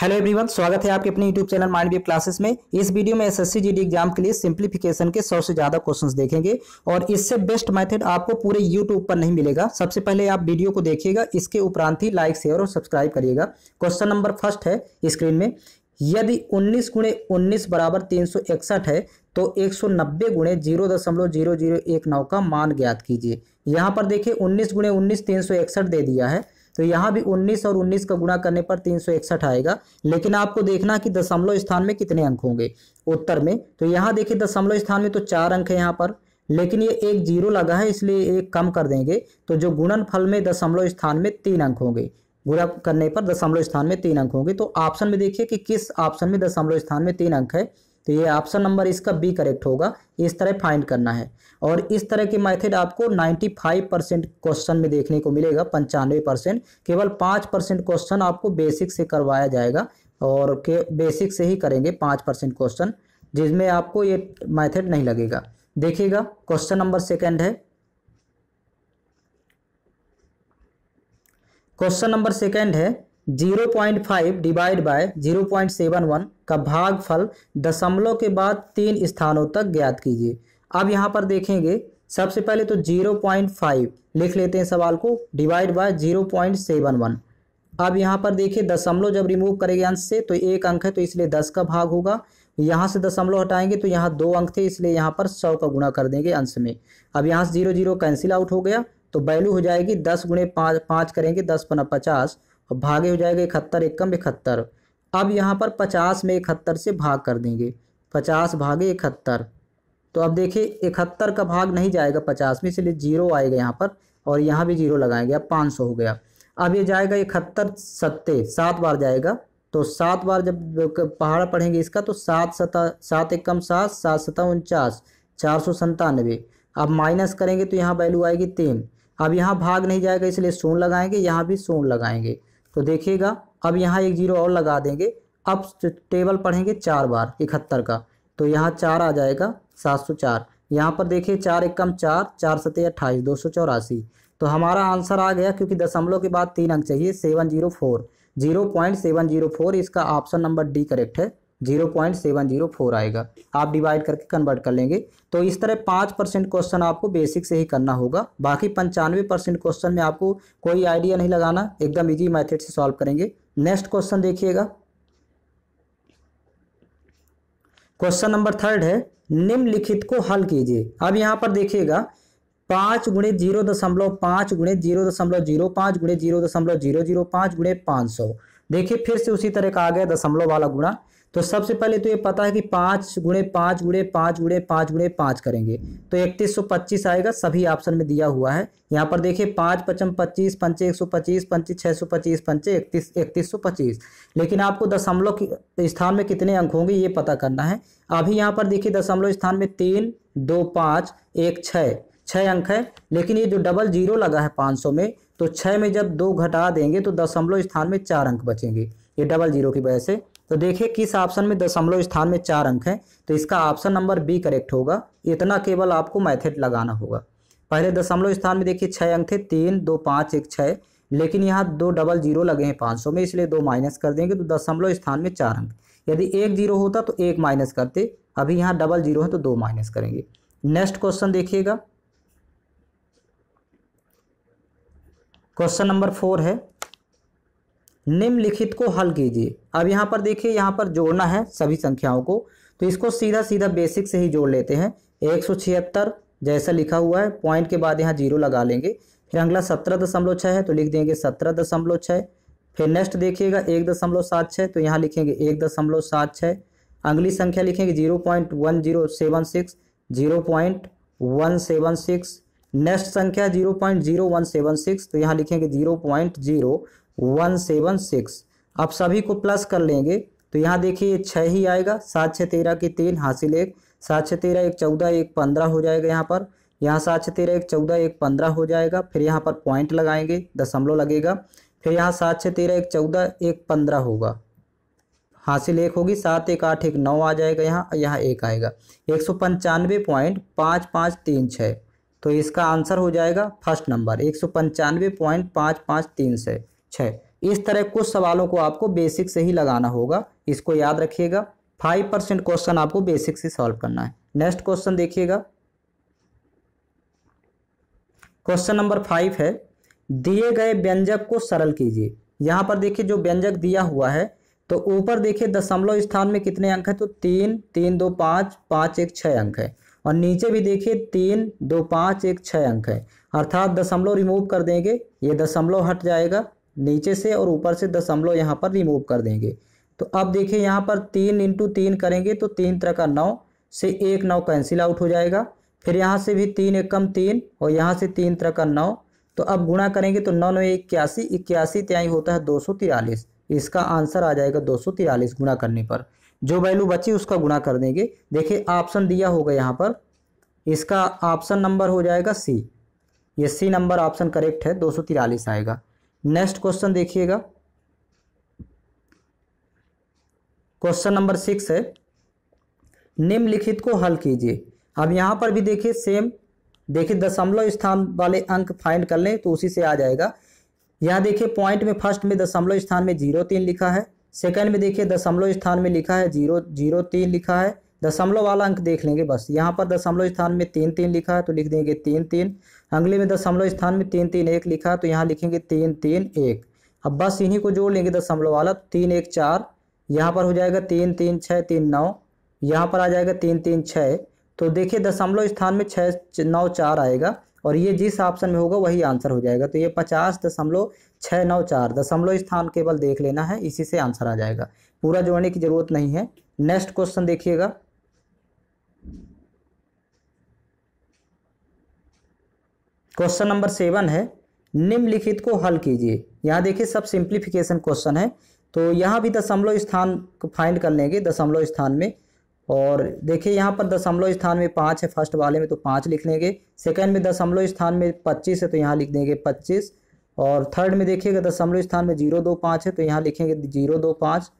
hello everyone स्वागत है आपके अपने YouTube channel mind web classes में इस वीडियो में एसएससी जीडी एग्जाम के लिए सिंप्लीफिकेशन के सौ से ज़्यादा क्वेश्चंस देखेंगे और इससे बेस्ट मेथड आपको पूरे यूट्यूब पर नहीं मिलेगा सबसे पहले आप वीडियो को देखिएगा इसके उपरांत ही लाइक शेयर और सब्सक्राइब करिएगा क्वेश्चन नंबर फर्स्ट है स्क्रीन में यदि उन्नीस गुणे उन्नीस बराबर तीन सौ इकसठ है तो एक सौ नब्बे गुणे जीरो दशमलव जीरो जीरो एक नौ का मान ज्ञात कीजिए यहाँ पर देखिए उन्नीस गुणे उन्नीस तीन सौ इकसठ दे दिया है तो यहाँ भी 19 और 19 का गुणा करने पर तीन आएगा लेकिन आपको देखना कि दशमलव स्थान में कितने अंक होंगे उत्तर में तो यहाँ देखिए दशमलव स्थान में तो चार अंक है यहाँ पर लेकिन ये एक जीरो लगा है इसलिए एक कम कर देंगे तो जो गुणन फल में दशमलव स्थान में तीन अंक होंगे गुणा करने पर दशमलव स्थान में तीन अंक होंगे तो ऑप्शन में देखिए कि किस ऑप्शन में दशमलव स्थान में तीन अंक है तो ये ऑप्शन नंबर इसका बी करेक्ट होगा इस तरह फाइंड करना है और इस तरह के मेथड आपको 95 परसेंट क्वेश्चन में देखने को मिलेगा पंचानवे परसेंट केवल पाँच परसेंट क्वेश्चन आपको बेसिक से करवाया जाएगा और के बेसिक से ही करेंगे पाँच परसेंट क्वेश्चन जिसमें आपको ये मैथड नहीं लगेगा देखिएगा क्वेश्चन नंबर सेकेंड है क्वेश्चन नंबर सेकेंड है zero point five divide by zero point seven one का भागफल दशमलव के बाद तीन स्थानों तक ज्ञात कीजिए अब यहाँ पर देखेंगे सबसे पहले तो जीरो पॉइंट फाइव लिख लेते हैं सवाल को divide by zero point seven one अब यहाँ पर देखिए दशमलव जब रिमूव करेंगे अंश से तो एक अंक है तो इसलिए दस का भाग होगा यहाँ से दशमलव हटाएंगे तो यहाँ दो अंक थे इसलिए यहाँ पर सौ का गुणा कर देंगे अंश में अब यहाँ से जीरो जीरो कैंसिल आउट हो गया तो वैल्यू हो जाएगी दस गुणे पाँच पाँच करेंगे दस पना पचास और भागे हो जाएगा इकहत्तर एकम इकहत्तर अब यहाँ पर पचास में इकहत्तर से भाग कर देंगे पचास भागे इकहत्तर तो अब देखिए इकहत्तर का भाग नहीं जाएगा पचास में इसलिए जीरो आएगा यहाँ पर और यहाँ भी जीरो लगाएंगे अब पाँच सौ हो गया अब ये जाएगा इकहत्तर सत्ते सात बार जाएगा तो सात बार जब पहाड़ पढ़ेंगे इसका तो सात सता सात एकम सात सात सता उनचास चार सौ संतानवे अब माइनस करेंगे तो यहाँ वैल्यू आएगी तीन अब यहाँ भाग नहीं जाएगा इसलिए सोन लगाएंगे यहाँ भी सोन लगाएंगे तो देखिएगा अब यहाँ एक जीरो और लगा देंगे अब टेबल पढ़ेंगे चार बार इकहत्तर का तो यहाँ चार आ जाएगा सात सौ चार यहाँ पर देखिए चार एक कम चार चार सतह अट्ठाईस दो सौ चौरासी तो हमारा आंसर आ गया क्योंकि दशमलव के बाद तीन अंक चाहिए seven zero four zero point seven zero four इसका ऑप्शन नंबर डी करेक्ट है zero point seven zero four आएगा आप डिवाइड करके कन्वर्ट कर लेंगे तो इस तरह पाँच परसेंट क्वेश्चन आपको बेसिक से ही करना होगा बाकी पंचानवे परसेंट क्वेश्चन में आपको कोई आइडिया नहीं लगाना एकदम इजी मेथड से सॉल्व करेंगे नेक्स्ट क्वेश्चन देखिएगा क्वेश्चन नंबर थर्ड है निम्नलिखित को हल कीजिए अब यहाँ पर देखिएगा पाँच गुणे जीरो दशमलव पाँच गुणे जीरो दशमलव जीरो पाँच गुणे जीरो दशमलव जीरो जीरो पाँच गुणे पाँच सौ देखिए फिर से उसी तरह का आ गया दशमलव वाला गुणा तो सबसे पहले तो ये पता है कि पाँच गुड़े पाँच गुड़े पाँच गुड़े पाँच गुड़े पाँच करेंगे तो इकतीस सौ पच्चीस आएगा सभी ऑप्शन में दिया हुआ है यहाँ पर देखिए पाँच पचम पच्चीस पंचे एक सौ पच्चीस पंचे छः सौ पच्चीस पंचे इकतीस इकतीस सौ पच्चीस लेकिन आपको दशमलव स्थान में कितने अंक होंगे ये पता करना है अभी यहाँ पर देखिए दशमलव स्थान में तीन दो पाँच एक छः छः अंक है लेकिन ये जो डबल जीरो लगा है पाँच सौ में तो छः में जब दो घटा देंगे तो दशमलव स्थान में चार अंक बचेंगे ये डबल जीरो की वजह से तो देखिए किस ऑप्शन में दशमलव स्थान में चार अंक है तो इसका ऑप्शन नंबर बी करेक्ट होगा इतना केवल आपको मैथड लगाना होगा पहले दशमलव स्थान में देखिए छः अंक थे तीन दो पाँच एक छः लेकिन यहाँ दो डबल जीरो लगे हैं पाँच सौ में इसलिए दो माइनस कर देंगे तो दशमलव स्थान में चार अंक यदि एक जीरो होता तो एक माइनस करते अभी यहाँ डबल जीरो है तो दो माइनस करेंगे नेक्स्ट क्वेश्चन देखिएगा क्वेश्चन नंबर फोर है निम्नलिखित को हल कीजिए अब यहाँ पर देखिए यहाँ पर जोड़ना है सभी संख्याओं को तो इसको सीधा सीधा बेसिक से ही जोड़ लेते हैं एक सौ छिहत्तर जैसा लिखा हुआ है पॉइंट के बाद यहाँ जीरो लगा लेंगे फिर अगला सत्रह दशमलव छः है तो लिख देंगे सत्रह दशमलव छः फिर नेक्स्ट देखिएगा एक दशमलव सात छः तो यहाँ लिखेंगे एक दशमलव सात छः अगली संख्या लिखेंगे zero point one zero seven six zero point one seven six next संख्या zero point zero one seven six तो यहाँ लिखेंगे zero point zero one seven six आप सभी को प्लस कर लेंगे तो यहाँ देखिए छः ही आएगा सात छः तेरह की तीन हासिल एक सात छः तेरह एक चौदह एक पंद्रह हो जाएगा यहाँ पर यहाँ सात छः तेरह एक चौदह एक पंद्रह हो जाएगा फिर यहाँ पर पॉइंट लगाएंगे दशमलव लगेगा फिर यहाँ सात छः तेरह एक चौदह एक पंद्रह होगा हासिल एक होगी सात एक आठ एक नौ आ जाएगा यहाँ यहाँ एक आएगा एक सौ पंचानवे पॉइंट पाँच पाँच तीन छः तो इसका आंसर हो जाएगा फर्स्ट नंबर एक सौ पंचानवे पॉइंट पाँच पाँच तीन छः छः इस तरह कुछ सवालों को आपको बेसिक से ही लगाना होगा इसको याद रखिएगा फाइव परसेंट क्वेश्चन आपको बेसिक से सॉल्व करना है नेक्स्ट क्वेश्चन देखिएगा क्वेश्चन नंबर फाइव है दिए गए व्यंजक को सरल कीजिए यहाँ पर देखिए जो व्यंजक दिया हुआ है तो ऊपर देखिए दशमलव स्थान में कितने अंक है तो तीन तीन दो पाँच पाँच एक छः अंक है और नीचे भी देखिए तीन दो पाँच एक छः अंक है अर्थात दशमलव रिमूव कर देंगे ये दशमलव हट जाएगा नीचे से और ऊपर से दशमलव यहाँ पर रिमूव कर देंगे तो अब देखिए यहाँ पर तीन इंटू तीन करेंगे तो तीन तरह का नौ से एक नौ कैंसिल आउट हो जाएगा फिर यहाँ से भी तीन एक कम तीन और यहाँ से तीन तरह का नौ तो अब गुणा करेंगे तो नौ नौ इक्यासी इक्यासी त्याई होता है दो सौ तिरालीस इसका आंसर आ जाएगा दो सौ गुणा करने पर जो वैल्यू बची उसका गुणा कर देंगे देखिए ऑप्शन दिया होगा यहाँ पर इसका ऑप्शन नंबर हो जाएगा सी ये सी नंबर ऑप्शन करेक्ट है दो सौ आएगा नेक्स्ट क्वेश्चन देखिएगा क्वेश्चन नंबर सिक्स है निम्नलिखित को हल कीजिए अब यहां पर भी देखिए सेम देखिए दशमलव स्थान वाले अंक फाइंड कर लें तो उसी से आ जाएगा यहां देखिए पॉइंट में फर्स्ट में दशमलव स्थान में जीरो तीन लिखा है सेकंड में देखिए दशमलव स्थान में लिखा है जीरो जीरो तीन लिखा है दशमलव वाला अंक देख लेंगे बस यहाँ पर दशमलव स्थान में तीन तीन लिखा है तो लिख देंगे तीन तीन अंगली में दशमलव स्थान में तीन तीन एक लिखा तो यहाँ लिखेंगे तीन तीन एक अब बस इन्हीं को जोड़ लेंगे दशमलव वाला तो तीन एक चार यहाँ पर हो जाएगा तीन तीन छः तीन नौ यहाँ पर आ जाएगा तीन तीन छः तो देखिए दशमलव स्थान में छः नौ चार आएगा और ये जिस ऑप्शन में होगा वही आंसर हो जाएगा तो ये पचास दशमलव छः नौ चार दशमलव स्थान केवल देख लेना है इसी से आंसर आ जाएगा पूरा जोड़ने की ज़रूरत नहीं है नेक्स्ट क्वेश्चन देखिएगा क्वेश्चन नंबर सेवन है निम्नलिखित को हल कीजिए यहाँ देखिए सब सिंप्लीफिकेशन क्वेश्चन है तो यहाँ भी दशमलव स्थान फाइंड कर लेंगे दशमलव स्थान में और देखिए यहाँ पर दशमलव स्थान में पाँच है फर्स्ट वाले में तो पाँच लिख लेंगे सेकंड में दशमलव स्थान में पच्चीस है तो यहाँ लिख देंगे पच्चीस और थर्ड में देखिएगा दशमलव स्थान में जीरो दो पाँच है तो यहाँ लिखेंगे जीरो दो पाँच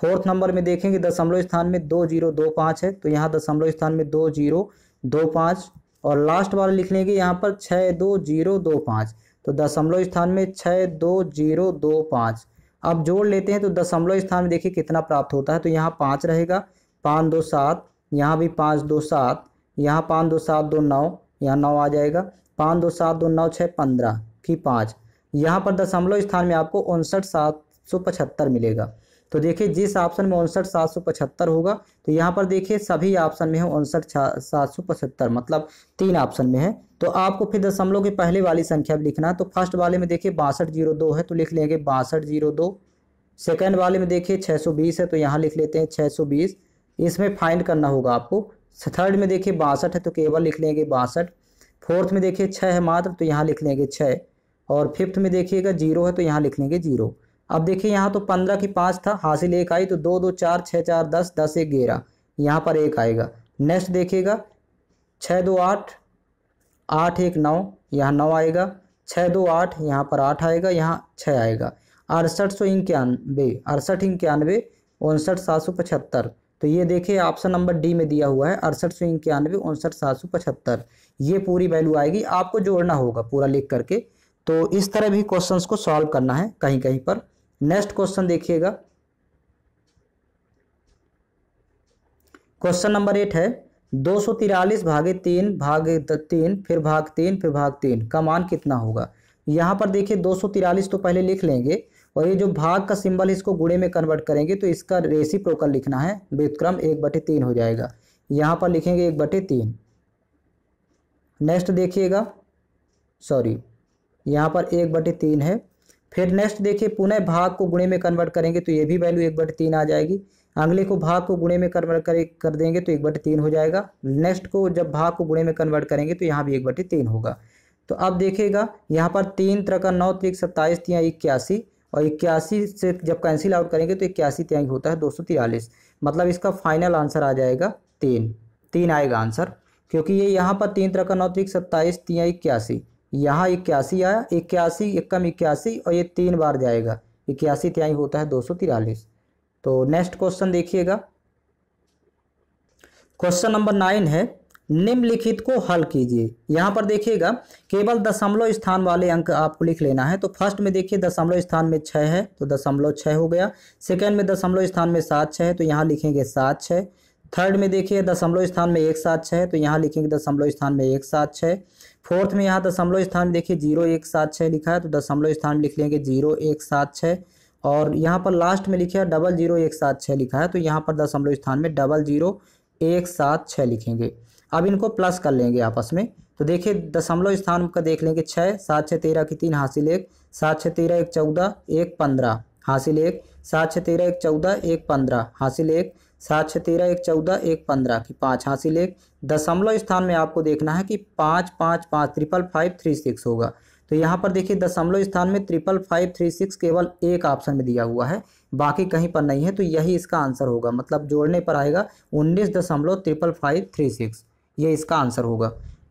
फोर्थ नंबर में देखेंगे दशमलव स्थान में दो जीरो दो पाँच है तो यहाँ दशमलव स्थान में दो जीरो दो पाँच और लास्ट वाला लिख लेंगे यहाँ पर छः दो जीरो दो पाँच तो दशमलव स्थान में छः दो जीरो दो पाँच अब जोड़ लेते हैं तो दशमलव स्थान में देखिए कितना प्राप्त होता है तो यहाँ पाँच रहेगा पाँच दो सात यहाँ भी पाँच दो सात यहाँ पाँच दो सात दो नौ यहाँ नौ आ जाएगा पाँच दो सात दो नौ छः पंद्रह की पाँच यहाँ पर दशमलव स्थान में आपको उनसठ सात सौ पचहत्तर मिलेगा तो देखिए जिस ऑप्शन में उनसठ सात सौ पचहत्तर होगा तो यहाँ पर देखिए सभी ऑप्शन में है उनसठ सात सौ पचहत्तर मतलब तीन ऑप्शन में है तो आपको फिर दशमलव के पहले वाली संख्या भी लिखना है तो फर्स्ट वाले में देखिए बासठ जीरो दो है तो लिख लेंगे बासठ जीरो दो सेकेंड वाले में देखिए छः सौ बीस है तो यहाँ लिख लेते हैं छः सौ बीस इसमें फाइंड करना होगा आपको थर्ड में देखिए बासठ है तो केवल लिख लेंगे बासठ फोर्थ में देखिए छः है मात्र तो यहाँ लिख लेंगे छः और फिफ्थ में देखिएगा जीरो है तो यहाँ लिख लेंगे जीरो अब देखिए यहाँ तो पंद्रह की पाँच था हासिल एक आई तो दो दो चार छः चार दस दस एक ग्यारह यहाँ पर एक आएगा नेक्स्ट देखिएगा छः दो आठ आठ एक नौ यहाँ नौ आएगा छः दो आठ यहाँ पर आठ आएगा यहाँ छः आएगा अड़सठ सौ इक्यानवे अड़सठ इक्यानवे उनसठ सात सौ पचहत्तर तो ये देखिए ऑप्शन नंबर डी में दिया हुआ है अड़सठ सौ इक्यानवे उनसठ सात सौ पचहत्तर ये पूरी वैल्यू आएगी आपको जोड़ना होगा पूरा लिख करके तो इस तरह भी क्वेश्चंस को सॉल्व करना है कहीं कहीं पर नेक्स्ट क्वेश्चन देखिएगा क्वेश्चन नंबर एट है दो सौ तिरालीस भागे तीन भागे तीन फिर भाग तीन फिर भाग तीन का मान कितना होगा यहाँ पर देखिए दो सौ तिरालीस तो पहले लिख लेंगे और ये जो भाग का सिंबल इसको गुड़े में कन्वर्ट करेंगे तो इसका रेसी प्रोकल लिखना है व्युतक्रम एक बटे तीन हो जाएगा यहाँ पर लिखेंगे एक बटे तीन नेक्स्ट देखिएगा सॉरी यहाँ पर एक बटे तीन है फिर नेक्स्ट देखिए पुनः भाग को गुणे में कन्वर्ट करेंगे तो ये भी वैल्यू एक बट तीन आ जाएगी अगले को भाग को गुणे में कन्वर्ट कर कर देंगे तो एक बटे तीन हो जाएगा नेक्स्ट को जब भाग को गुणे में कन्वर्ट करेंगे तो यहाँ भी एक बटे तीन होगा तो अब देखिएगा यहाँ पर तीन तरह का नौ तीन सत्ताईस तिया इक्यासी और इक्यासी से जब कैंसिल आउट करेंगे तो इक्यासी तिया होता है दो सौ तिरालीस मतलब इसका फाइनल आंसर आ जाएगा तीन तीन आएगा आंसर क्योंकि ये यहाँ पर तीन तरह का नौ तीन सत्ताईस तिया इक्यासी यहाँ इक्यासी आया इक्यासी एकम इक्यासी और ये तीन बार जाएगा इक्यासी त्याई होता है दो सौ तिरालीस तो नेक्स्ट क्वेश्चन देखिएगा क्वेश्चन नंबर नाइन है निम्नलिखित को हल कीजिए यहाँ पर देखिएगा केवल दशमलव स्थान वाले अंक आपको लिख लेना है तो फर्स्ट में देखिए दशमलव स्थान में छः है तो दशमलव छः हो गया सेकंड में दशमलव स्थान में सात छः है तो यहाँ लिखेंगे सात छः थर्ड में देखिए दशमलव स्थान में एक सात छः तो यहाँ लिखेंगे दशमलव स्थान में एक सात छः फोर्थ में यहाँ दशमलव स्थान देखिए जीरो एक सात छः लिखा है तो दशमलव स्थान लिख लेंगे जीरो एक सात छः और यहाँ पर लास्ट में लिखे डबल जीरो एक सात छः लिखा है तो यहाँ पर दशमलव स्थान में डबल जीरो एक सात छः लिखेंगे अब इनको प्लस कर लेंगे आपस में तो देखिए दशमलव स्थान का देख लेंगे छः सात छः तेरह की तीन हासिल एक सात छः तेरह एक चौदह एक पंद्रह हासिल एक सात छः तेरह एक चौदह एक पंद्रह हासिल एक सात छः तेरह एक चौदह एक पंद्रह की पाँच हासिल एक दशमलव स्थान में आपको देखना है कि पाँच पाँच पाँच ट्रिपल फाइव थ्री सिक्स होगा तो यहाँ पर देखिए दशमलव स्थान में ट्रिपल फाइव थ्री सिक्स केवल एक ऑप्शन में दिया हुआ है बाकी कहीं पर नहीं है तो यही इसका आंसर होगा मतलब जोड़ने पर आएगा उन्नीस दशमलव ट्रिपल फाइव थ्री सिक्स ये इसका आंसर होगा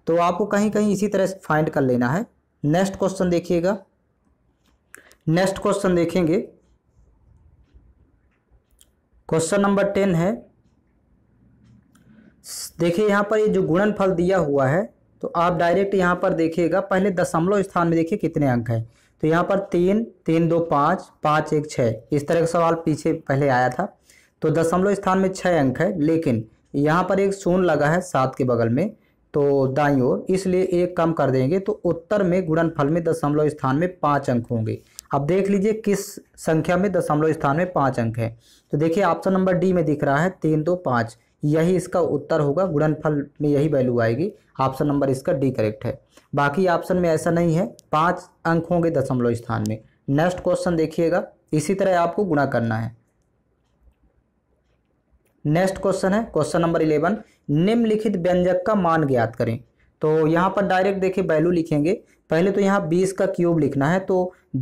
तो आपको कहीं कहीं इसी तरह फाइंड कर लेना है नेक्स्ट क्वेश्चन देखिएगा नेक्स्ट क्वेश्चन देखेंगे क्वेश्चन नंबर टेन है देखिए यहाँ पर ये जो गुणनफल दिया हुआ है तो आप डायरेक्ट यहाँ पर देखिएगा पहले दशमलव स्थान में देखिए कितने अंक हैं तो यहाँ पर तीन तीन दो पाँच पाँच एक छः इस तरह का सवाल पीछे पहले आया था तो दशमलव स्थान में छः अंक है लेकिन यहाँ पर एक शून्य लगा है सात के बगल में तो दाई ओर इसलिए एक कम कर देंगे तो उत्तर में गुणनफल में दशमलव स्थान में पाँच अंक होंगे अब देख लीजिए किस संख्या में दशमलव स्थान में पाँच अंक है तो देखिए ऑप्शन नंबर डी में दिख रहा है तीन दो पाँच यही इसका उत्तर होगा गुणनफल में यही वैल्यू आएगी ऑप्शन नंबर इसका डी करेक्ट है बाकी ऑप्शन में ऐसा नहीं है पाँच अंक होंगे दशमलव स्थान में नेक्स्ट क्वेश्चन देखिएगा इसी तरह आपको गुणा करना है नेक्स्ट क्वेश्चन है क्वेश्चन नंबर इलेवन निम्नलिखित व्यंजक का मान ज्ञात करें तो यहाँ पर डायरेक्ट देखिए वैल्यू लिखेंगे पहले तो यहाँ बीस का क्यूब लिखना है तो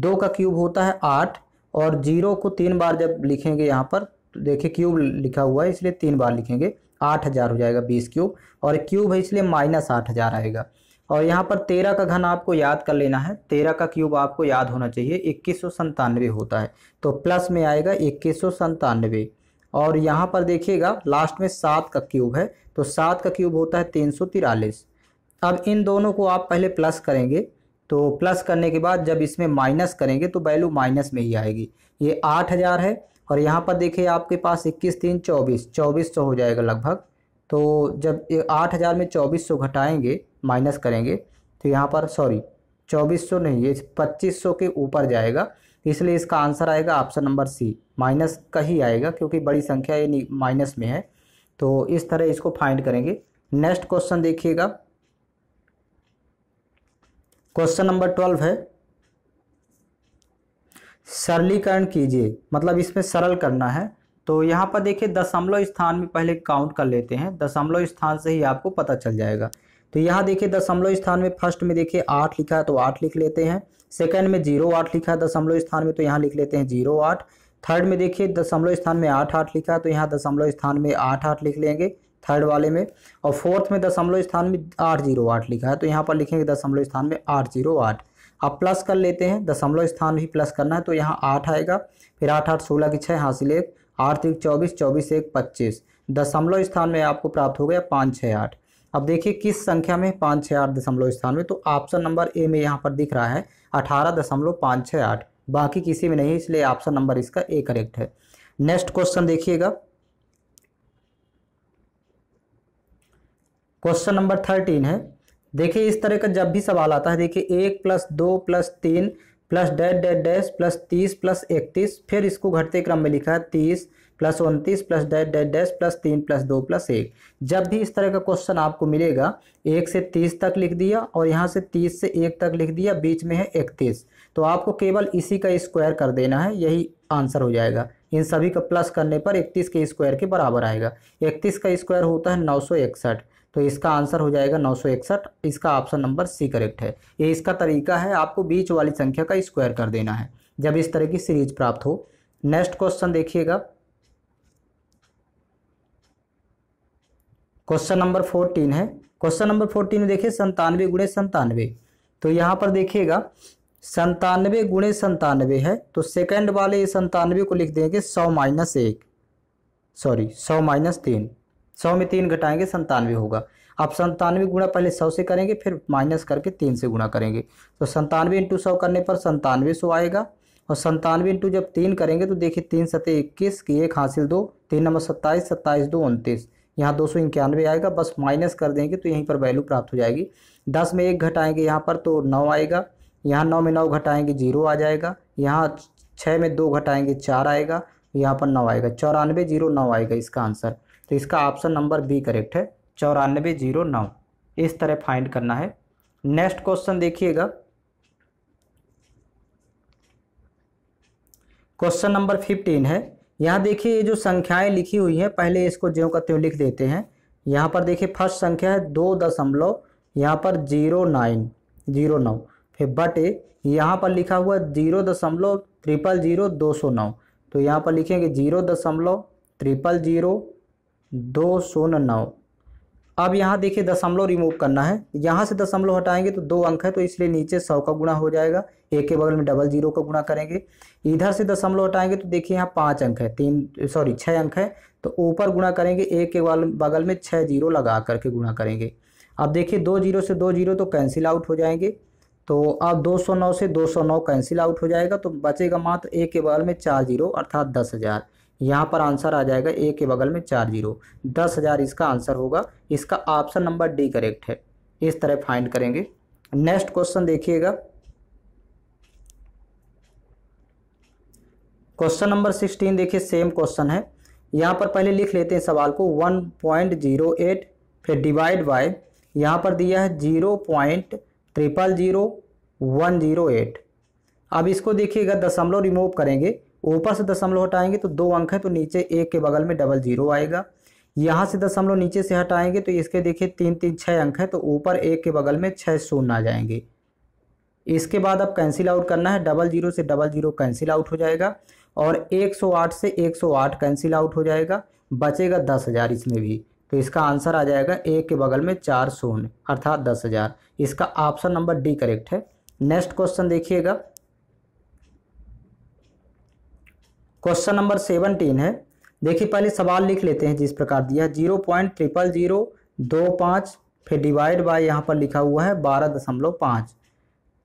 दो का क्यूब होता है आठ और जीरो को तीन बार जब लिखेंगे यहाँ पर तो देखिए क्यूब लिखा हुआ है इसलिए तीन बार लिखेंगे आठ हज़ार हो जाएगा बीस क्यूब और क्यूब है इसलिए माइनस आठ हज़ार आएगा और यहाँ पर तेरह का घन आपको याद कर लेना है तेरह का क्यूब आपको याद होना चाहिए इक्कीस सौ संतानवे होता है तो प्लस में आएगा इक्कीस सौ संतानवे और यहाँ पर देखिएगा लास्ट में सात का क्यूब है तो सात का क्यूब होता है तीन सौ तिरालीस अब इन दोनों को आप पहले प्लस करेंगे तो प्लस करने के बाद जब इसमें माइनस करेंगे तो वैल्यू माइनस में ही आएगी ये आठ हज़ार है और यहाँ पर देखिए आपके पास इक्कीस तीन चौबीस चौबीस सौ तो हो जाएगा लगभग तो जब आठ हज़ार में चौबीस सौ घटाएँगे माइनस करेंगे तो यहाँ पर सॉरी चौबीस सौ नहीं ये पच्चीस सौ के ऊपर जाएगा इसलिए इसका आंसर आएगा ऑप्शन नंबर सी माइनस का ही आएगा क्योंकि बड़ी संख्या ये माइनस में है तो इस तरह इसको फाइंड करेंगे नेक्स्ट क्वेश्चन देखिएगा क्वेश्चन नंबर ट्वेल्व है सरलीकरण कीजिए मतलब इसमें सरल करना है तो यहाँ पर देखिए दशमलव स्थान में पहले काउंट कर लेते हैं दशमलव स्थान से ही आपको पता चल जाएगा तो यहाँ देखिए दशमलव स्थान में फर्स्ट में देखिए आठ लिखा है तो आठ लिख लेते हैं सेकंड में जीरो आठ लिखा है दशमलव स्थान में तो यहाँ लिख लेते हैं जीरो आठ थर्ड में देखिए दशमलव स्थान में आठ आठ लिखा है तो यहाँ दशमलव स्थान में आठ आठ लिख लेंगे थर्ड वाले में और फोर्थ में दशमलव स्थान में आठ जीरो आठ लिखा है तो यहाँ पर लिखेंगे दशमलव स्थान में आठ जीरो आठ आप प्लस कर लेते हैं दशमलव स्थान भी प्लस करना है तो यहाँ आठ आएगा फिर आठ आठ सोलह की छः हासिल एक आठ एक चौबीस चौबीस एक पच्चीस दशमलव स्थान में आपको प्राप्त हो गया पाँच छः आठ अब देखिए किस संख्या में पाँच छः आठ दशमलव स्थान में तो ऑप्शन नंबर ए में यहाँ पर दिख रहा है अठारह दशमलव पाँच छः आठ बाकी किसी में नहीं इसलिए ऑप्शन नंबर इसका ए करेक्ट है नेक्स्ट क्वेश्चन देखिएगा क्वेश्चन नंबर थर्टीन है देखिए इस तरह का जब भी सवाल आता है देखिए एक प्लस दो प्लस तीन प्लस डैश डेड डैश प्लस तीस प्लस इकतीस फिर इसको घटते क्रम में लिखा है तीस प्लस उनतीस प्लस डैश डेड डैश प्लस तीन प्लस दो प्लस एक जब भी इस तरह का क्वेश्चन आपको मिलेगा एक से तीस तक लिख दिया और यहाँ से तीस से एक तक लिख दिया बीच में है इकतीस तो आपको केवल इसी का स्क्वायर कर देना है यही आंसर हो जाएगा इन सभी का प्लस करने पर इकतीस के स्क्वायर के बराबर आएगा इकतीस का स्क्वायर होता है नौ सौ इकसठ तो इसका आंसर हो जाएगा नौ इसका ऑप्शन नंबर सी करेक्ट है ये इसका तरीका है आपको बीच वाली संख्या का स्क्वायर कर देना है जब इस तरह की सीरीज प्राप्त हो नेक्स्ट क्वेश्चन देखिएगा क्वेश्चन नंबर फोर्टीन है क्वेश्चन नंबर फोर्टीन में देखिए संतानवे गुणे संतानवे तो यहाँ पर देखिएगा संतानवे गुणे संतानवे है तो सेकंड वाले संतानवे को लिख देंगे सौ माइनस एक सॉरी सौ माइनस तीन सौ में तीन घटाएंगे संतानवे होगा आप संतानवे गुणा पहले सौ से करेंगे फिर माइनस करके तीन से गुणा करेंगे तो संतानवे इंटू सौ करने पर संतानवे सौ आएगा और संतानवे इंटू जब तीन करेंगे तो देखिए तीन सतह इक्कीस की एक हासिल दो तीन नंबर सत्ताईस सत्ताईस दो उनतीस यहाँ दो सौ इक्यानवे आएगा बस माइनस कर देंगे तो यहीं पर वैल्यू प्राप्त हो जाएगी दस में एक घटाएंगे यहाँ पर तो नौ आएगा यहाँ नौ में नौ घटाएंगे जीरो आ जाएगा यहाँ छः में दो घटाएंगे चार आएगा यहाँ पर नौ आएगा चौरानवे जीरो नौ आएगा इसका आंसर तो इसका ऑप्शन नंबर बी करेक्ट है चौरानबे जीरो नौ इस तरह फाइंड करना है नेक्स्ट क्वेश्चन देखिएगा क्वेश्चन नंबर फिफ्टीन है यहाँ देखिए ये जो संख्याएं लिखी हुई हैं पहले इसको ज्यो का त्यों लिख देते हैं यहाँ पर देखिए फर्स्ट संख्या है दो दशमलव यहाँ पर जीरो नाइन जीरो नौ फिर बटे यहाँ पर लिखा हुआ जीरो दशमलव ट्रिपल जीरो दो सौ नौ तो यहाँ पर लिखेंगे जीरो दशमलव ट्रिपल जीरो दो शून्य नौ अब यहाँ देखिए दशमलव रिमूव करना है यहाँ से दशमलव हटाएंगे तो दो अंक है तो इसलिए नीचे सौ का गुणा हो जाएगा एक के बगल में डबल जीरो का गुणा करेंगे इधर से दशमलव हटाएंगे तो देखिए यहाँ पाँच अंक है तीन सॉरी छः अंक है तो ऊपर गुणा करेंगे एक के बगल में छः जीरो लगा करके गुणा करेंगे अब देखिए दो जीरो से दो जीरो तो कैंसिल आउट हो जाएंगे तो अब नौ से नौ कैंसिल आउट हो जाएगा तो बचेगा मात्र एक के बगल में चार जीरो अर्थात दस हज़ार यहाँ पर आंसर आ जाएगा ए के बगल में चार जीरो दस हज़ार इसका आंसर होगा इसका ऑप्शन नंबर डी करेक्ट है इस तरह फाइंड करेंगे नेक्स्ट क्वेश्चन देखिएगा क्वेश्चन नंबर सिक्सटीन देखिए सेम क्वेश्चन है यहाँ पर पहले लिख लेते हैं सवाल को वन पॉइंट जीरो एट फिर डिवाइड बाय यहाँ पर दिया है zero point triple zero one zero eight अब इसको देखिएगा दशमलव रिमूव करेंगे ऊपर से दशमलव हटाएंगे तो दो अंक है तो नीचे एक के बगल में डबल जीरो आएगा यहाँ से दशमलव नीचे से हटाएंगे तो इसके देखिए तीन तीन छः अंक है तो ऊपर एक के बगल में छः शून्य आ जाएंगे इसके बाद अब कैंसिल आउट करना है डबल जीरो से डबल जीरो कैंसिल आउट हो जाएगा और 108 से 108 कैंसिल आउट हो जाएगा बचेगा दस हज़ार इसमें भी तो इसका आंसर आ जाएगा एक के बगल में चार शून्य अर्थात दस हज़ार इसका ऑप्शन नंबर डी करेक्ट है नेक्स्ट क्वेश्चन देखिएगा क्वेश्चन नंबर सेवनटीन है देखिए पहले सवाल लिख लेते हैं जिस प्रकार दिया है जीरो पॉइंट ट्रिपल जीरो दो पाँच फिर डिवाइड बाय यहाँ पर लिखा हुआ है बारह दशमलव पाँच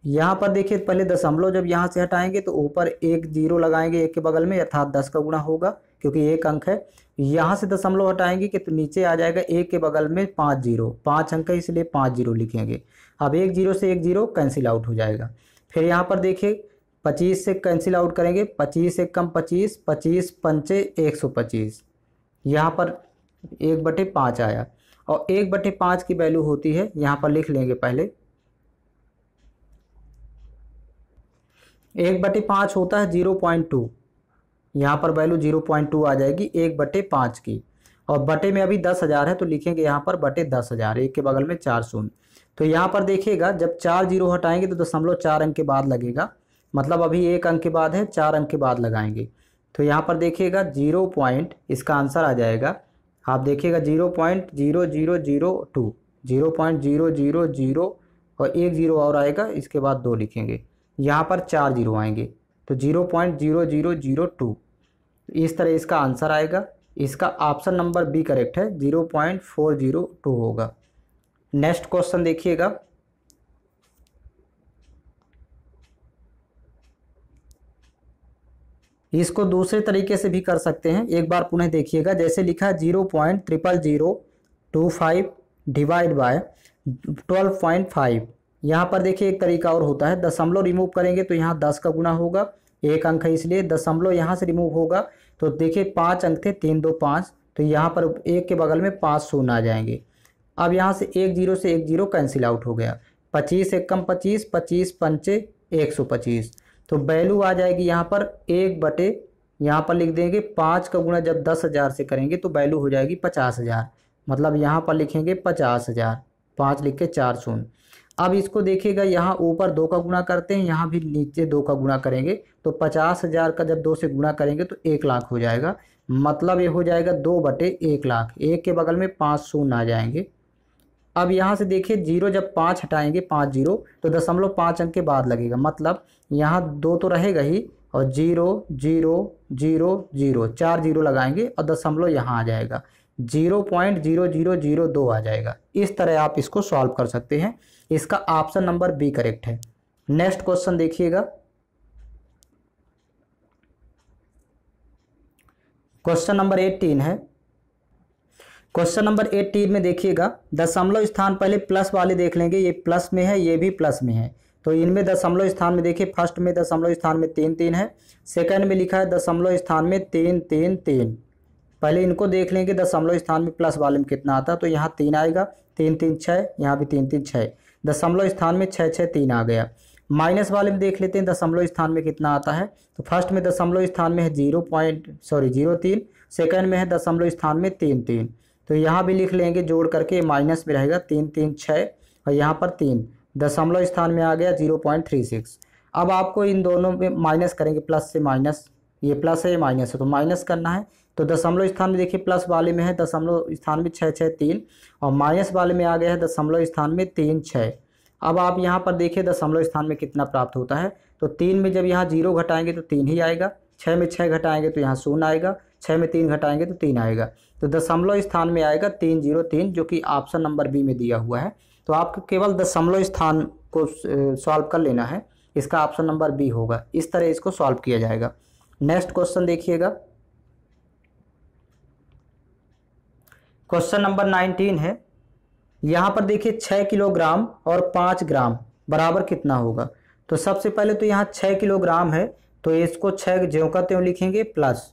यहाँ पर देखिए पहले दशमलव जब यहाँ से हटाएंगे तो ऊपर एक जीरो लगाएंगे एक के बगल में अर्थात दस का गुणा होगा क्योंकि एक अंक है यहाँ से दशमलव हटाएंगे कि तो नीचे आ जाएगा एक के बगल में पाँच जीरो पाँच अंक है इसलिए पाँच जीरो लिखेंगे अब एक जीरो से एक जीरो कैंसिल आउट हो जाएगा फिर यहाँ पर देखिए पच्चीस से कैंसिल आउट करेंगे पच्चीस से कम पच्चीस पच्चीस पंचे एक सौ पच्चीस यहाँ पर एक बटे पाँच आया और एक बटे पाँच की वैल्यू होती है यहाँ पर लिख लेंगे पहले एक बटे पाँच होता है जीरो पॉइंट टू यहाँ पर वैल्यू जीरो पॉइंट टू आ जाएगी एक बटे पाँच की और बटे में अभी दस हज़ार है तो लिखेंगे यहाँ पर बटे दस हज़ार एक के बगल में चार शून्य तो यहाँ पर देखिएगा जब चार जीरो हटाएंगे तो दशमलव चार अंक के बाद लगेगा मतलब अभी एक अंक के बाद है चार अंक के बाद लगाएंगे तो यहाँ पर देखिएगा जीरो पॉइंट इसका आंसर आ जाएगा आप देखिएगा zero point zero zero zero two zero point zero zero zero और एक जीरो और आएगा इसके बाद दो लिखेंगे यहाँ पर चार जीरो आएंगे तो zero point zero zero zero two इस तरह इसका आंसर आएगा इसका ऑप्शन नंबर बी करेक्ट है zero point four zero two होगा नेक्स्ट क्वेश्चन देखिएगा इसको दूसरे तरीके से भी कर सकते हैं एक बार पुनः देखिएगा जैसे लिखा zero point triple zero two five divide by twelve point five यहाँ पर देखिए एक तरीका और होता है दशमलव रिमूव करेंगे तो यहाँ दस का गुना होगा एक अंक है इसलिए दशमलव यहाँ से रिमूव होगा तो देखिए पाँच अंक थे तीन दो पाँच तो यहाँ पर एक के बगल में पाँच शून्य आ जाएंगे अब यहाँ से एक जीरो से एक जीरो कैंसिल आउट हो गया पच्चीस एक कम पच्चीस पच्चीस पंचे एक सौ पच्चीस तो वैल्यू आ जाएगी यहाँ पर एक बटे यहाँ पर लिख देंगे पाँच का गुणा जब दस हज़ार से करेंगे तो वैल्यू हो जाएगी पचास हज़ार मतलब यहाँ पर लिखेंगे पचास हज़ार पाँच लिख के चार शून्य अब इसको देखिएगा यहाँ ऊपर दो का गुणा करते हैं यहाँ भी नीचे दो का गुणा करेंगे तो पचास हज़ार का जब दो से गुणा करेंगे तो एक लाख हो जाएगा मतलब ये हो जाएगा दो बटे एक लाख एक के बगल में पाँच शून्य आ जाएंगे अब यहाँ से देखिए जीरो जब पाँच हटाएंगे पाँच जीरो तो दशमलव पाँच अंक के बाद लगेगा मतलब यहाँ दो तो रहेगा ही और जीरो जीरो जीरो जीरो चार जीरो लगाएंगे और दशमलव यहाँ आ जाएगा zero point zero zero zero दो आ जाएगा इस तरह आप इसको सॉल्व कर सकते हैं इसका ऑप्शन नंबर बी करेक्ट है नेक्स्ट क्वेश्चन देखिएगा क्वेश्चन नंबर एट्टीन है क्वेश्चन नंबर एट्टीन में देखिएगा दशमलव स्थान पहले प्लस वाले देख लेंगे ये प्लस में है ये भी प्लस में है तो इनमें दशमलव स्थान में देखिए फर्स्ट में दशमलव स्थान में तीन तीन है सेकंड में लिखा है दशमलव स्थान में तीन तीन तीन पहले इनको देख लेंगे दशमलव स्थान में प्लस वाले में कितना आता है तो यहाँ तीन आएगा तीन तीन छः यहाँ भी तीन तीन छः दशमलव स्थान में छः छः तीन आ गया माइनस वाले में देख लेते हैं दशमलव स्थान में कितना आता है तो फर्स्ट में दशमलव स्थान में है जीरो पॉइंट सॉरी जीरो तीन सेकेंड में है दशमलव स्थान में तीन तीन तो यहाँ भी लिख लेंगे जोड़ करके माइनस में रहेगा तीन तीन छः और यहाँ पर तीन दशमलव स्थान में आ गया जीरो पॉइंट थ्री सिक्स अब आपको इन दोनों में माइनस करेंगे प्लस से माइनस ये प्लस है ये माइनस है तो माइनस करना है तो दशमलव स्थान में देखिए प्लस वाले में है दशमलव स्थान में छः छः तीन और माइनस वाले में आ गया है दशमलव स्थान में तीन छः अब आप यहाँ पर देखिए दशमलव स्थान में कितना प्राप्त होता है तो तीन में जब यहाँ जीरो घटाएंगे तो तीन ही आएगा छः में छः घटाएंगे तो यहाँ शून्य आएगा छः में तीन घटाएंगे तो तीन आएगा तो दशमलव स्थान में आएगा तीन जीरो तीन जो कि ऑप्शन नंबर बी में दिया हुआ है तो आपको केवल दशमलव स्थान को सॉल्व कर लेना है इसका ऑप्शन नंबर बी होगा इस तरह इसको सॉल्व किया जाएगा नेक्स्ट क्वेश्चन देखिएगा क्वेश्चन नंबर नाइनटीन है यहाँ पर देखिए छः किलोग्राम और पाँच ग्राम बराबर कितना होगा तो सबसे पहले तो यहाँ छः किलोग्राम है तो इसको छः ज्यों का त्यों लिखेंगे प्लस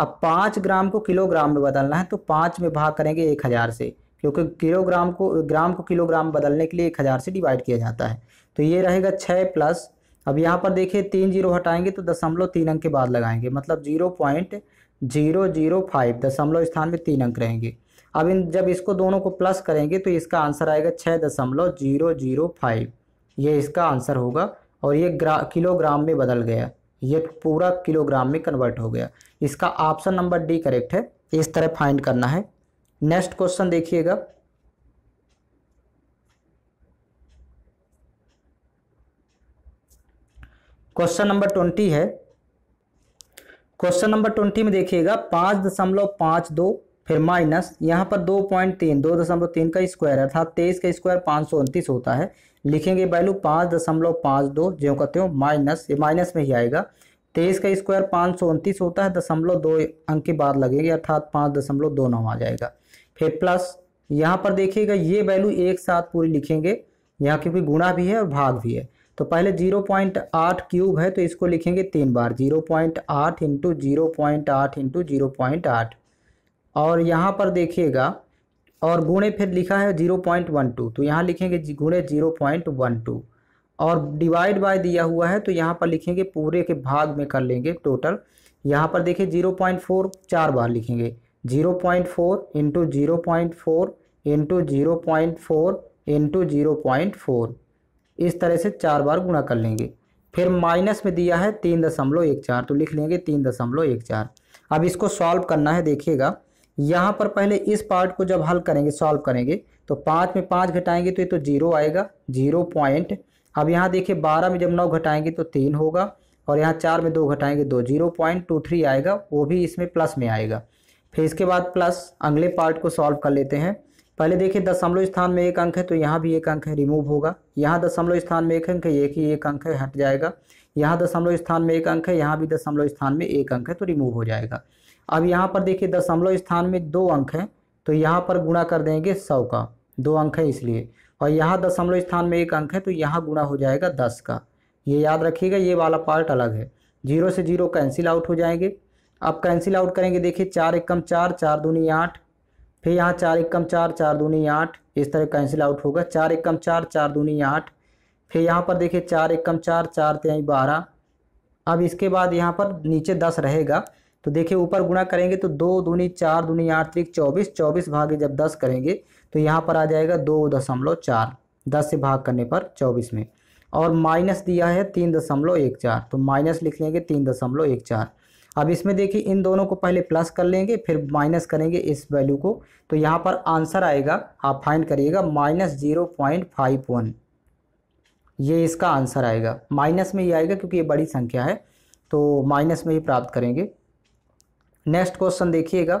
अब पाँच ग्राम को किलोग्राम में बदलना है तो पाँच में भाग करेंगे एक हज़ार से क्योंकि किलोग्राम को ग्राम को किलोग्राम बदलने के लिए एक हज़ार से डिवाइड किया जाता है तो ये रहेगा छः प्लस अब यहाँ पर देखिए तीन जीरो हटाएंगे तो दशमलव तीन अंक के बाद लगाएंगे मतलब zero point zero zero five दशमलव स्थान में तीन अंक रहेंगे अब इन जब इसको दोनों को प्लस करेंगे तो इसका आंसर आएगा छः दशमलव जीरो जीरो फाइव ये इसका आंसर होगा और ये ग्रा किलोग्राम में बदल गया ये पूरा किलोग्राम में कन्वर्ट हो गया इसका ऑप्शन नंबर डी करेक्ट है इस तरह फाइंड करना है नेक्स्ट क्वेश्चन देखिएगा क्वेश्चन नंबर ट्वेंटी है क्वेश्चन नंबर ट्वेंटी में देखिएगा पांच दशमलव पांच दो फिर माइनस यहां पर दो पॉइंट तीन दो दशमलव तीन का स्क्वायर अर्थात तेईस का स्क्वायर पांच सौ उनतीस होता है लिखेंगे वैल्यू पाँच दशमलव पाँच दो ज्यों कहते हो माइनस ये माइनस में ही आएगा तेईस का स्क्वायर पाँच सौ उनतीस होता है दशमलव दो अंक के बाद लगेंगे अर्थात पाँच दशमलव दो नौ आ जाएगा फिर प्लस यहाँ पर देखिएगा ये वैल्यू एक साथ पूरी लिखेंगे यहाँ क्योंकि गुणा भी है और भाग भी है तो पहले जीरो पॉइंट आठ क्यूब है तो इसको लिखेंगे तीन बार जीरो पॉइंट आठ इंटू जीरो पॉइंट आठ इंटू जीरो पॉइंट आठ और यहाँ पर देखिएगा और गुणे फिर लिखा है जीरो पॉइंट वन टू तो यहाँ लिखेंगे गुणे जीरो पॉइंट वन टू और डिवाइड बाय दिया हुआ है तो यहाँ पर लिखेंगे पूरे के भाग में कर लेंगे टोटल यहाँ पर देखिए जीरो पॉइंट फोर चार बार लिखेंगे zero point four into zero point four into zero point four into zero point four इस तरह से चार बार गुणा कर लेंगे फिर माइनस में दिया है तीन दशमलव एक चार तो लिख लेंगे तीन दशमलव एक चार अब इसको सॉल्व करना है देखिएगा यहाँ पर पहले इस पार्ट को जब हल करेंगे सॉल्व करेंगे तो पाँच में पाँच घटाएंगे तो ये तो जीरो आएगा जीरो पॉइंट अब यहाँ देखिए बारह में जब नौ घटाएंगे तो तीन होगा और यहाँ चार में दो घटाएंगे दो जीरो पॉइंट टू थ्री आएगा वो भी इसमें प्लस में आएगा फिर इसके बाद प्लस अगले पार्ट को सॉल्व कर लेते हैं पहले देखिए दशमलव स्थान में एक अंक है तो यहाँ भी एक अंक है रिमूव होगा यहाँ दशमलव स्थान में एक अंक है एक ही एक अंक है हट जाएगा यहाँ दशमलव स्थान में एक अंक है यहाँ भी दशमलव स्थान में एक अंक है तो रिमूव हो जाएगा अब यहाँ पर देखिए दशमलव स्थान में दो अंक हैं तो यहाँ पर गुणा कर देंगे सौ का दो अंक है इसलिए और यहाँ दशमलव स्थान में एक अंक है तो यहाँ गुणा हो जाएगा दस का ये याद रखिएगा ये वाला पार्ट अलग है जीरो से जीरो कैंसिल आउट हो जाएंगे अब कैंसिल आउट करेंगे देखिए चार एक कम चार चार दूनी आठ फिर यहाँ चार एक कम चार चार दूनी आठ इस तरह कैंसिल आउट होगा चार एक कम चार चार दूनी आठ फिर यहाँ पर देखिए चार एक कम चार चार तेई बारह अब इसके बाद यहाँ पर नीचे दस रहेगा तो देखिए ऊपर गुणा करेंगे तो दो दूनी चार दूनी आठ त्रिक चौबीस चौबीस भागे जब दस करेंगे तो यहाँ पर आ जाएगा दो दशमलव चार दस से भाग करने पर चौबीस में और माइनस दिया है तीन दशमलव एक चार तो माइनस लिख लेंगे तीन दशमलव एक चार अब इसमें देखिए इन दोनों को पहले प्लस कर लेंगे फिर माइनस करेंगे इस वैल्यू को तो यहाँ पर आंसर आएगा आप फाइंड करिएगा minus zero point five one ये इसका आंसर आएगा माइनस में ही आएगा क्योंकि ये बड़ी संख्या है तो माइनस में ही प्राप्त करेंगे नेक्स्ट क्वेश्चन देखिएगा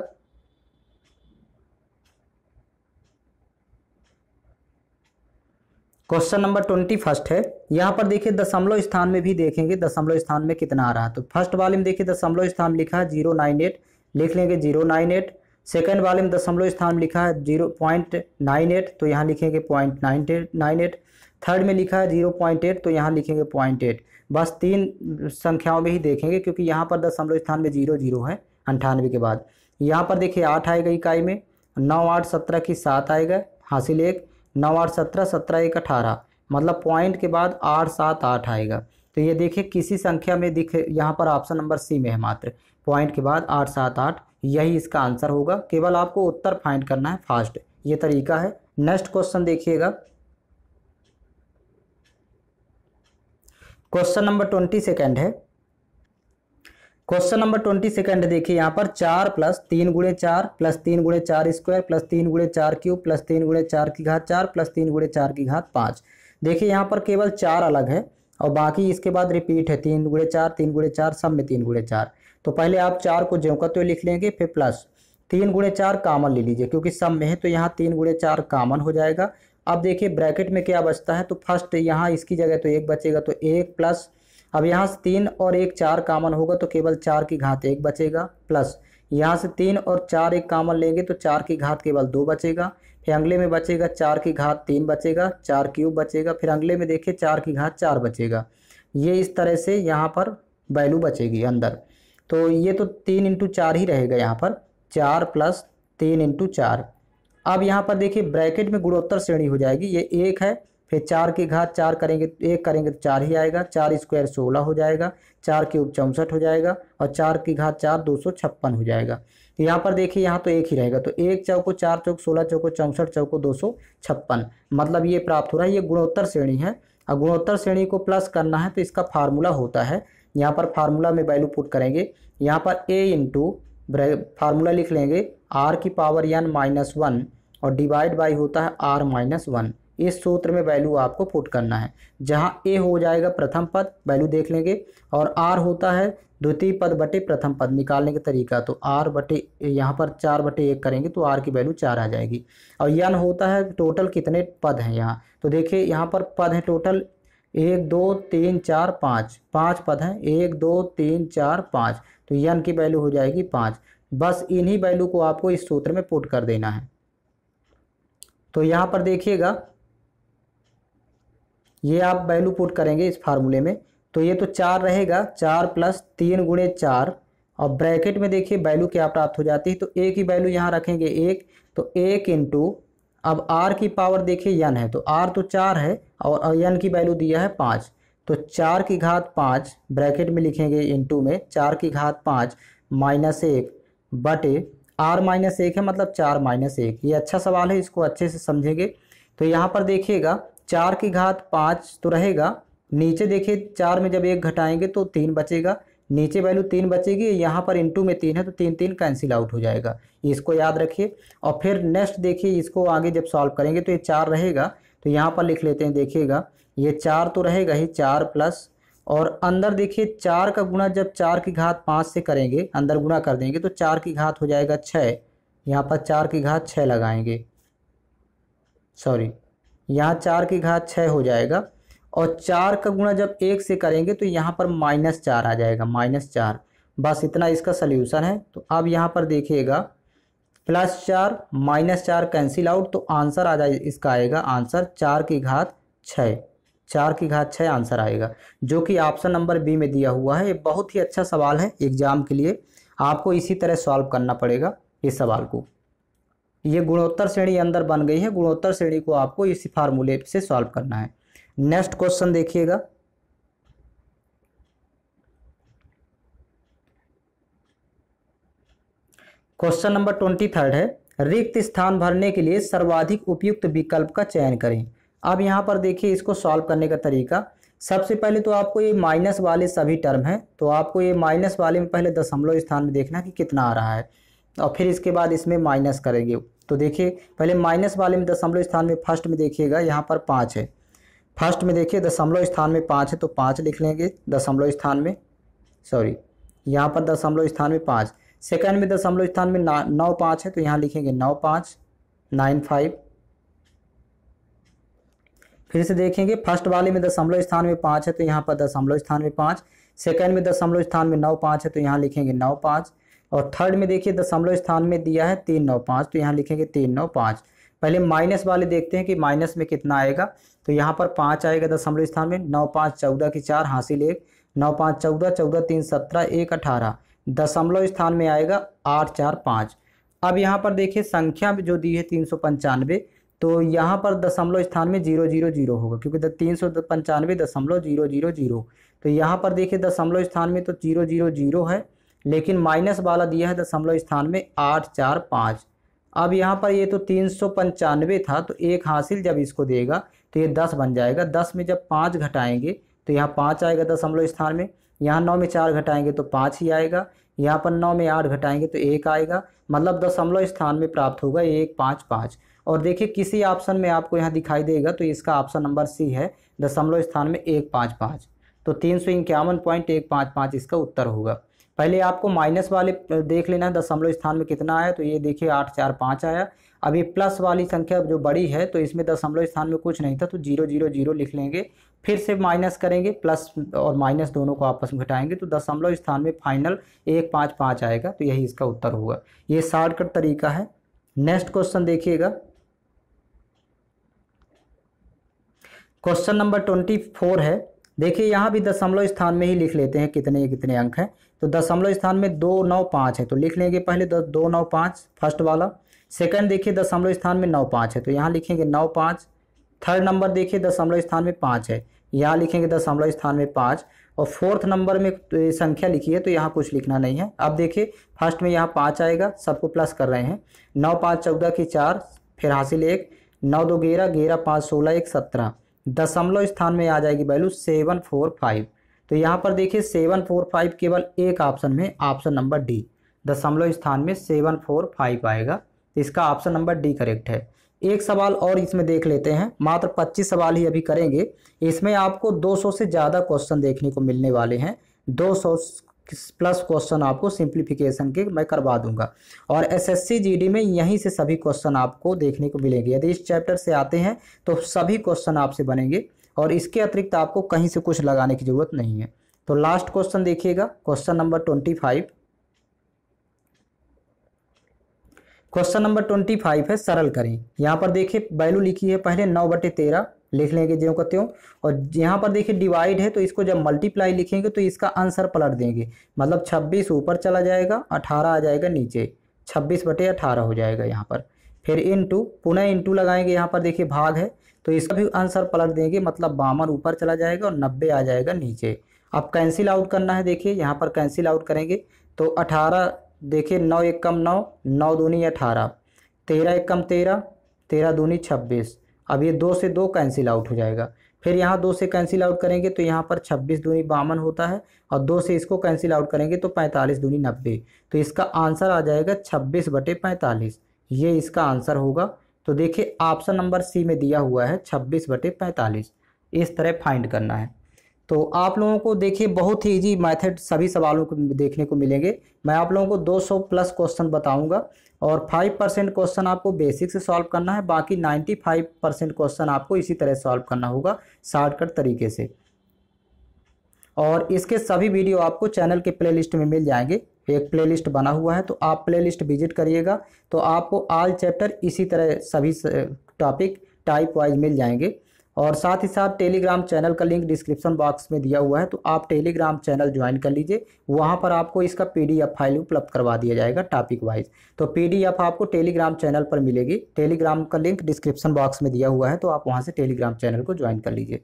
क्वेश्चन नंबर ट्वेंटी फर्स्ट है यहाँ पर देखिए दशमलव स्थान में भी देखेंगे दशमलव स्थान में कितना आ रहा है तो फर्स्ट वाले में देखिए दशमलव स्थान लिखा है जीरो नाइन एट लिख लेंगे जीरो नाइन एट सेकेंड वाले में दशमलव स्थान लिखा है जीरो पॉइंट नाइन एट तो यहाँ लिखेंगे point nine nine eight third में लिखा है जीरो पॉइंट एट तो यहाँ लिखेंगे पॉइंट एट बस तीन संख्याओं में ही देखेंगे क्योंकि यहाँ पर दशमलव स्थान में जीरो जीरो है अंठानवे के बाद यहाँ पर देखिए आठ आएगा इकाई में नौ आठ सत्रह की सात आएगा हासिल एक नौ आठ सत्रह सत्रह एक अठारह मतलब पॉइंट के बाद आठ सात आठ आएगा तो ये देखिए किसी संख्या में दिखे यहाँ पर ऑप्शन नंबर सी में है मात्र पॉइंट के बाद आठ सात आठ यही इसका आंसर होगा केवल आपको उत्तर फाइंड करना है फास्ट ये तरीका है नेक्स्ट क्वेश्चन देखिएगा क्वेश्चन नंबर ट्वेंटी सेकेंड है क्वेश्चन नंबर ट्वेंटी सेकंड देखिए यहाँ पर चार प्लस तीन गुड़े चार प्लस तीन गुड़े चार स्क्वायर प्लस तीन गुड़े चार क्यूब प्लस तीन गुड़े चार की घात चार प्लस तीन गुड़े चार की घात पाँच देखिए यहाँ पर केवल चार अलग है और बाकी इसके बाद रिपीट है तीन गुड़े चार तीन गुड़े चार सब में तीन गुड़े चार तो पहले आप चार को ज्योंकते तो लिख लेंगे फिर प्लस तीन गुड़े चार कामन ले लीजिए क्योंकि सब में है तो यहाँ तीन गुड़े चार कामन हो जाएगा अब देखिए ब्रैकेट में क्या बचता है तो फर्स्ट यहाँ इसकी जगह तो एक बचेगा तो एक प्लस अब यहाँ से तीन और एक चार कामन होगा तो केवल चार की घात एक बचेगा प्लस यहाँ से तीन और चार एक कामन लेंगे तो चार की घात केवल दो बचेगा फिर अगले में बचेगा चार की घात तीन बचेगा चार क्यूब बचेगा फिर अगले में देखिए चार की घात चार बचेगा ये इस तरह से यहाँ पर वैल्यू बचेगी अंदर तो ये तो तीन इंटू चार ही रहेगा यहाँ पर चार प्लस तीन इंटू चार अब यहाँ पर देखिए ब्रैकेट में गुणोत्तर श्रेणी हो जाएगी ये एक है फिर चार की घात चार करेंगे तो एक करेंगे तो चार ही आएगा चार स्क्वायर सोलह हो जाएगा चार क्यूब चौंसठ हो जाएगा और चार की घात चार दो सौ छप्पन हो जाएगा यहाँ पर देखिए यहाँ तो एक ही रहेगा तो एक चौको चार चौक सोलह चौको चौंसठ चौको दो सौ छप्पन मतलब ये प्राप्त हो रहा है ये गुणोत्तर श्रेणी है और गुणोत्तर श्रेणी को प्लस करना है तो इसका फार्मूला होता है यहाँ पर फार्मूला में वैल्यू पुट करेंगे यहाँ पर ए इंटू फार्मूला लिख लेंगे आर की पावर एन माइनस वन और डिवाइड बाई होता है आर माइनस वन इस सूत्र में वैल्यू आपको पुट करना है जहाँ ए हो जाएगा प्रथम पद वैल्यू देख लेंगे और आर होता है द्वितीय पद बटे प्रथम पद निकालने का तरीका तो आर बटे यहाँ पर चार बटे एक करेंगे तो आर की वैल्यू चार आ जाएगी और यन होता है टोटल कितने पद हैं यहाँ तो देखिए यहाँ पर पद हैं टोटल एक दो तीन चार पाँच पाँच पद हैं एक दो तीन चार पाँच तो यन की वैल्यू हो जाएगी पाँच बस इन्हीं वैल्यू को आपको इस सूत्र में पुट कर देना है तो यहाँ पर देखिएगा ये आप वैल्यू पुट करेंगे इस फार्मूले में तो ये तो चार रहेगा चार प्लस तीन गुणे चार और ब्रैकेट में देखिए वैल्यू क्या प्राप्त हो जाती है तो ए की वैल्यू यहाँ रखेंगे एक तो एक इंटू अब आर की पावर देखिए यन है तो आर तो चार है और यन की वैल्यू दिया है पाँच तो चार की घात पाँच ब्रैकेट में लिखेंगे इंटू में चार की घात पाँच माइनस एक बटे आर माइनस एक है मतलब चार माइनस एक ये अच्छा सवाल है इसको अच्छे से समझेंगे तो यहाँ पर देखिएगा चार की घात पाँच तो रहेगा नीचे देखिए चार में जब एक घटाएंगे तो तीन बचेगा नीचे वैल्यू तीन बचेगी यहाँ पर इंटू में तीन है तो तीन तीन कैंसिल आउट हो जाएगा इसको याद रखिए और फिर नेक्स्ट देखिए इसको आगे जब सॉल्व करेंगे तो ये चार रहेगा तो यहाँ पर लिख लेते हैं देखिएगा ये चार तो रहेगा ही चार प्लस और अंदर देखिए चार का गुणा जब चार की घात पाँच से करेंगे अंदर गुणा कर देंगे तो चार की घात हो जाएगा छः यहाँ पर चार की घात छः लगाएंगे सॉरी यहाँ चार की घात छः हो जाएगा और चार का गुणा जब एक से करेंगे तो यहाँ पर माइनस चार आ जाएगा माइनस चार बस इतना इसका सल्यूशन है तो अब यहाँ पर देखिएगा प्लस चार माइनस चार कैंसिल आउट तो आंसर आ जाए इसका आएगा आंसर चार की घात छः चार की घात छः आंसर आएगा जो कि ऑप्शन नंबर बी में दिया हुआ है ये बहुत ही अच्छा सवाल है एग्जाम के लिए आपको इसी तरह सॉल्व करना पड़ेगा इस सवाल को ये गुणोत्तर श्रेणी अंदर बन गई है गुणोत्तर श्रेणी को आपको इसी फार्मूले से सॉल्व करना है नेक्स्ट क्वेश्चन देखिएगा क्वेश्चन नंबर ट्वेंटी थर्ड है रिक्त स्थान भरने के लिए सर्वाधिक उपयुक्त विकल्प का चयन करें अब यहाँ पर देखिए इसको सॉल्व करने का तरीका सबसे पहले तो आपको ये माइनस वाले सभी टर्म हैं तो आपको ये माइनस वाले में पहले दशमलव स्थान में देखना कि कितना आ रहा है और फिर इसके बाद इसमें माइनस करेंगे तो देखिए पहले माइनस वाले में दशमलव स्थान में फर्स्ट में देखिएगा यहाँ पर पाँच है फर्स्ट में देखिए दशमलव स्थान में पाँच है तो पाँच लिख लेंगे दशमलव स्थान में सॉरी यहाँ पर दशमलव स्थान में पाँच सेकंड में दशमलव स्थान में ना नौ पाँच है तो यहाँ लिखेंगे नौ पाँच नाइन फाइव फिर से देखेंगे फर्स्ट वाले में दशमलव स्थान में पाँच है तो यहाँ पर दशमलव स्थान में पाँच सेकंड में दशमलव स्थान में नौ पाँच है तो यहाँ लिखेंगे नौ पाँच और थर्ड में देखिए दशमलव स्थान में दिया है तीन नौ पाँच तो यहाँ लिखेंगे तीन नौ पाँच पहले माइनस वाले देखते हैं कि माइनस में कितना आएगा तो यहाँ पर पाँच आएगा दशमलव स्थान में नौ पाँच चौदह की चार हासिल एक नौ पाँच चौदह चौदह तीन सत्रह एक अठारह दशमलव स्थान में आएगा आठ चार पाँच अब यहाँ पर देखिए संख्या जो दी है तीन सौ पंचानवे तो यहाँ पर दशमलव स्थान में जीरो जीरो जीरो होगा क्योंकि तीन सौ पंचानवे दशमलव जीरो जीरो जीरो तो यहाँ पर देखिए दशमलव स्थान में तो जीरो जीरो जीरो है लेकिन माइनस वाला दिया है दशमलव स्थान में आठ चार पाँच अब यहाँ पर ये तो तीन सौ पंचानवे था तो एक हासिल जब इसको देगा तो ये दस बन जाएगा दस में जब पाँच घटाएंगे तो यहाँ पाँच आएगा दशमलव स्थान में यहाँ नौ में चार घटाएंगे तो पाँच ही आएगा यहाँ पर नौ में आठ घटाएंगे तो एक आएगा मतलब दशमलव स्थान में प्राप्त होगा एक पाँच पाँच और देखिए किसी ऑप्शन में आपको यहाँ दिखाई देगा तो इसका ऑप्शन नंबर सी है दशमलव स्थान में एक पाँच पाँच तो तीन सौ इक्यावन पॉइंट एक पाँच पाँच इसका उत्तर होगा पहले आपको माइनस वाले देख लेना है दशमलव स्थान में कितना आया तो ये देखिए आठ चार पाँच आया अभी प्लस वाली संख्या जो बड़ी है तो इसमें दशमलव स्थान में कुछ नहीं था तो जीरो जीरो जीरो लिख लेंगे फिर से माइनस करेंगे प्लस और माइनस दोनों को आपस में घटाएंगे तो दशमलव स्थान में फाइनल एक पाँच पाँच आएगा तो यही इसका उत्तर हुआ ये शॉर्टकट तरीका है नेक्स्ट क्वेश्चन देखिएगा क्वेश्चन नंबर ट्वेंटी फोर है देखिए यहाँ भी दशमलव स्थान में ही लिख लेते हैं कितने कितने अंक हैं तो दशमलव स्थान में दो नौ पाँच है तो लिख लेंगे पहले दस दो नौ पाँच फर्स्ट वाला सेकंड देखिए दशमलव स्थान में नौ पाँच है तो यहाँ लिखेंगे नौ पाँच थर्ड नंबर देखिए दशमलव स्थान में पाँच है यहाँ लिखेंगे दशमलव स्थान में पाँच और फोर्थ नंबर में तो संख्या लिखी है तो यहाँ कुछ लिखना नहीं है अब देखिए फर्स्ट में यहाँ पाँच आएगा सबको प्लस कर रहे हैं नौ पाँच चौदह की चार फिर हासिल एक नौ दो ग्यारह ग्यारह पाँच सोलह एक सत्रह दशमलव स्थान में आ जाएगी वैल्यू सेवन फोर फाइव तो यहाँ पर देखिए सेवन फोर फाइव केवल एक ऑप्शन में ऑप्शन नंबर डी दशमलव स्थान में सेवन फोर फाइव आएगा तो इसका ऑप्शन नंबर डी करेक्ट है एक सवाल और इसमें देख लेते हैं मात्र पच्चीस सवाल ही अभी करेंगे इसमें आपको सौ से ज़्यादा क्वेश्चन देखने को मिलने वाले हैं सौ प्लस क्वेश्चन आपको सिंप्लीफिकेशन के मैं करवा दूंगा और एसएससी जीडी में यहीं से सभी क्वेश्चन आपको देखने को मिलेंगे यदि इस चैप्टर से आते हैं तो सभी क्वेश्चन आपसे बनेंगे और इसके अतिरिक्त आपको कहीं से कुछ लगाने की ज़रूरत नहीं है तो लास्ट क्वेश्चन देखिएगा question number twenty five question number twenty five है सरल करें यहाँ पर देखिए वैल्यू लिखी है पहले नौ बटे तेरह लिख लेंगे ज्यों कहते त्यों और यहाँ पर देखिए डिवाइड है तो इसको जब मल्टीप्लाई लिखेंगे तो इसका आंसर पलट देंगे मतलब छब्बीस ऊपर चला जाएगा अठारह आ जाएगा नीचे छब्बीस बटे अठारह हो जाएगा यहाँ पर फिर इन टू पुनः इन टू लगाएंगे यहाँ पर देखिए भाग है तो इसका भी आंसर पलट देंगे मतलब बामन ऊपर चला जाएगा और नब्बे आ जाएगा नीचे अब कैंसिल आउट करना है देखिए यहाँ पर कैंसिल आउट करेंगे तो अठारह देखिए नौ एक कम नौ नौ दूनी अठारह तेरह एक कम तेरह तेरह दूनी छब्बीस अब ये दो से दो कैंसिल आउट हो जाएगा फिर यहाँ दो से कैंसिल आउट करेंगे तो यहाँ पर छब्बीस दूनी बावन होता है और दो से इसको कैंसिल आउट करेंगे तो पैंतालीस दूनी नब्बे तो इसका आंसर आ जाएगा छब्बीस बटे पैंतालीस ये इसका आंसर होगा तो देखिए ऑप्शन नंबर सी में दिया हुआ है छब्बीस बटे पैंतालीस इस तरह फाइंड करना है तो आप लोगों को देखिए बहुत ही इजी मैथड सभी सवालों को देखने को मिलेंगे मैं आप लोगों को 200 प्लस क्वेश्चन बताऊंगा और 5 परसेंट क्वेश्चन आपको बेसिक से सॉल्व करना है बाकी 95 परसेंट क्वेश्चन आपको इसी तरह सॉल्व करना होगा शॉर्टकट तरीके से और इसके सभी वीडियो आपको चैनल के लिस्ट में मिल जाएंगे एक प्लेलिस्ट बना हुआ है तो आप प्लेलिस्ट विजिट करिएगा तो आपको आल चैप्टर इसी तरह सभी टॉपिक टाइप वाइज मिल जाएंगे और साथ ही साथ टेलीग्राम चैनल का लिंक डिस्क्रिप्शन बॉक्स में दिया हुआ है तो आप टेलीग्राम चैनल ज्वाइन कर लीजिए वहाँ पर आपको इसका पी फाइल उपलब्ध करवा दिया जाएगा टॉपिक वाइज तो पी आपको टेलीग्राम चैनल पर मिलेगी टेलीग्राम का लिंक डिस्क्रिप्शन बॉक्स में दिया हुआ है तो आप वहाँ से टेलीग्राम चैनल को ज्वाइन कर लीजिए